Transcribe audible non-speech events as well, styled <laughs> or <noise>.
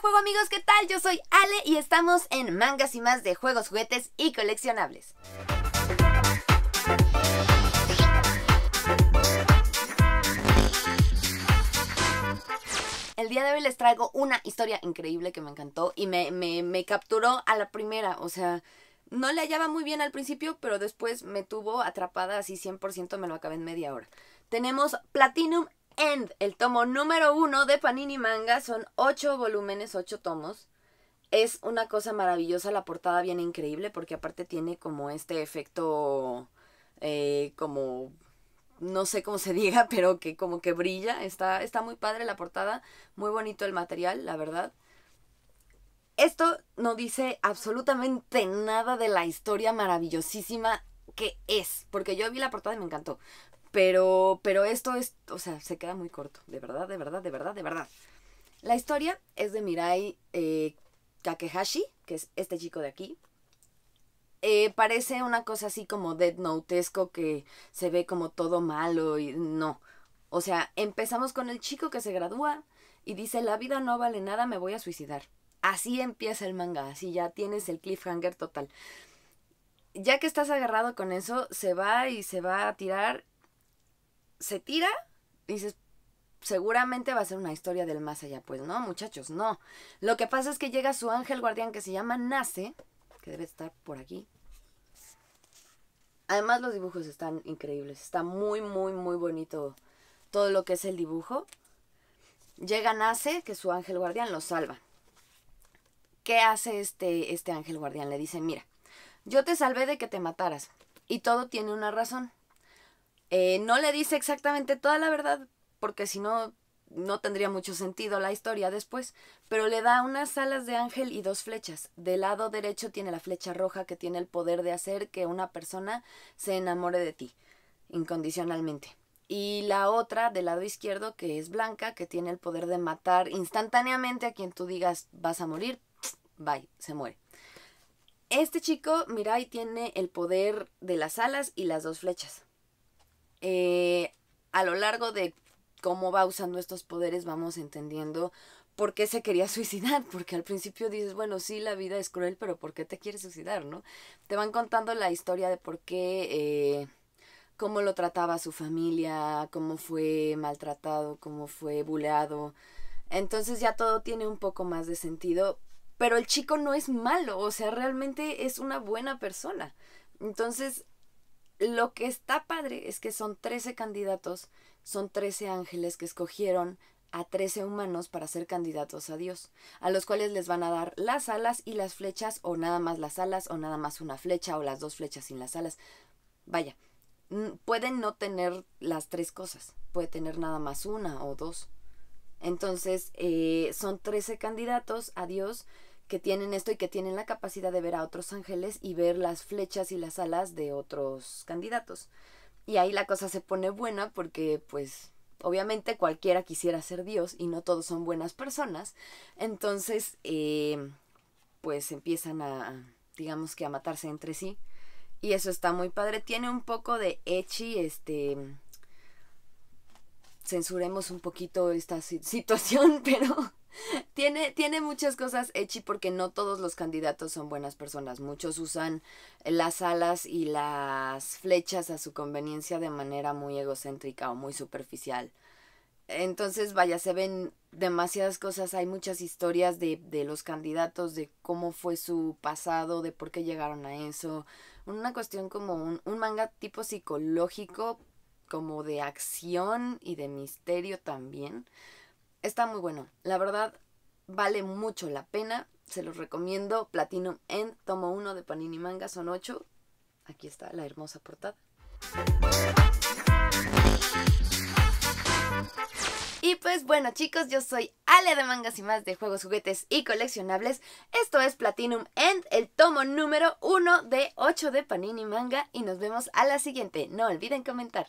juego amigos, ¿qué tal? Yo soy Ale y estamos en Mangas y más de juegos, juguetes y coleccionables. El día de hoy les traigo una historia increíble que me encantó y me, me, me capturó a la primera, o sea, no le hallaba muy bien al principio, pero después me tuvo atrapada así 100%, me lo acabé en media hora. Tenemos Platinum End, el tomo número uno de Panini Manga, son ocho volúmenes, ocho tomos. Es una cosa maravillosa, la portada viene increíble porque aparte tiene como este efecto eh, como no sé cómo se diga, <laughs> pero que como que brilla. Está, está muy padre la portada, muy bonito el material, la verdad. Esto no dice absolutamente nada de la historia maravillosísima que es, porque yo vi la portada y me encantó, pero, pero esto es, o sea, se queda muy corto, de verdad, de verdad, de verdad, de verdad. La historia es de Mirai eh, Kakehashi, que es este chico de aquí. Eh, parece una cosa así como Dead Notesco que se ve como todo malo y no. O sea, empezamos con el chico que se gradúa y dice, la vida no vale nada, me voy a suicidar. Así empieza el manga, así ya tienes el cliffhanger total. Ya que estás agarrado con eso, se va y se va a tirar se tira y dices, seguramente va a ser una historia del más allá. Pues no, muchachos, no. Lo que pasa es que llega su ángel guardián que se llama Nace, que debe estar por aquí. Además los dibujos están increíbles, está muy, muy, muy bonito todo lo que es el dibujo. Llega Nace, que su ángel guardián lo salva. ¿Qué hace este, este ángel guardián? Le dice, mira, yo te salvé de que te mataras y todo tiene una razón. Eh, no le dice exactamente toda la verdad, porque si no, no tendría mucho sentido la historia después, pero le da unas alas de ángel y dos flechas. Del lado derecho tiene la flecha roja que tiene el poder de hacer que una persona se enamore de ti incondicionalmente. Y la otra del lado izquierdo que es blanca, que tiene el poder de matar instantáneamente a quien tú digas vas a morir, bye, se muere. Este chico, mira Mirai, tiene el poder de las alas y las dos flechas. Eh, a lo largo de cómo va usando estos poderes vamos entendiendo por qué se quería <laughs> suicidar, porque al principio dices, bueno, sí, la vida es cruel, pero ¿por qué te quieres suicidar, no? Te van contando la historia de por qué, eh, cómo lo trataba su familia, cómo fue maltratado, cómo fue buleado. Entonces ya todo tiene un poco más de sentido, pero el chico no es malo, o sea, realmente es una buena persona. Entonces, lo que está padre es que son 13 candidatos, son 13 ángeles que escogieron a 13 humanos para ser candidatos a Dios, a los cuales les van a dar las alas y las flechas, o nada más las alas, o nada más una flecha, o las dos flechas sin las alas. Vaya, pueden no tener las tres cosas, puede tener nada más una o dos. Entonces, eh, son 13 candidatos a Dios, que tienen esto y que tienen la capacidad de ver a otros ángeles y ver las flechas y las alas de otros candidatos. Y ahí la cosa se pone buena porque pues obviamente cualquiera quisiera ser Dios y no todos son buenas personas. Entonces eh, pues empiezan a digamos que a matarse entre sí. Y eso está muy padre. Tiene un poco de echi, este censuremos un poquito esta situación, <laughs> pero <laughs> tiene, tiene muchas cosas Echi porque no todos los candidatos son buenas personas. Muchos usan las alas y las flechas a su conveniencia de manera muy egocéntrica o muy superficial. Entonces, vaya, se ven demasiadas cosas, hay muchas historias de, de los candidatos, de cómo fue su pasado, de por qué llegaron a eso. Una cuestión como un, un manga tipo psicológico, como de acción y de misterio también. Está muy bueno. La verdad, vale mucho la pena. Se los recomiendo. Platinum End, tomo 1 de Panini Manga, son 8. Aquí está la hermosa portada. Y pues bueno chicos, yo soy Ale de Mangas y Más de Juegos, Juguetes y Coleccionables. Esto es Platinum End, el tomo número 1 de 8 de Panini Manga y nos vemos a la siguiente. No olviden comentar.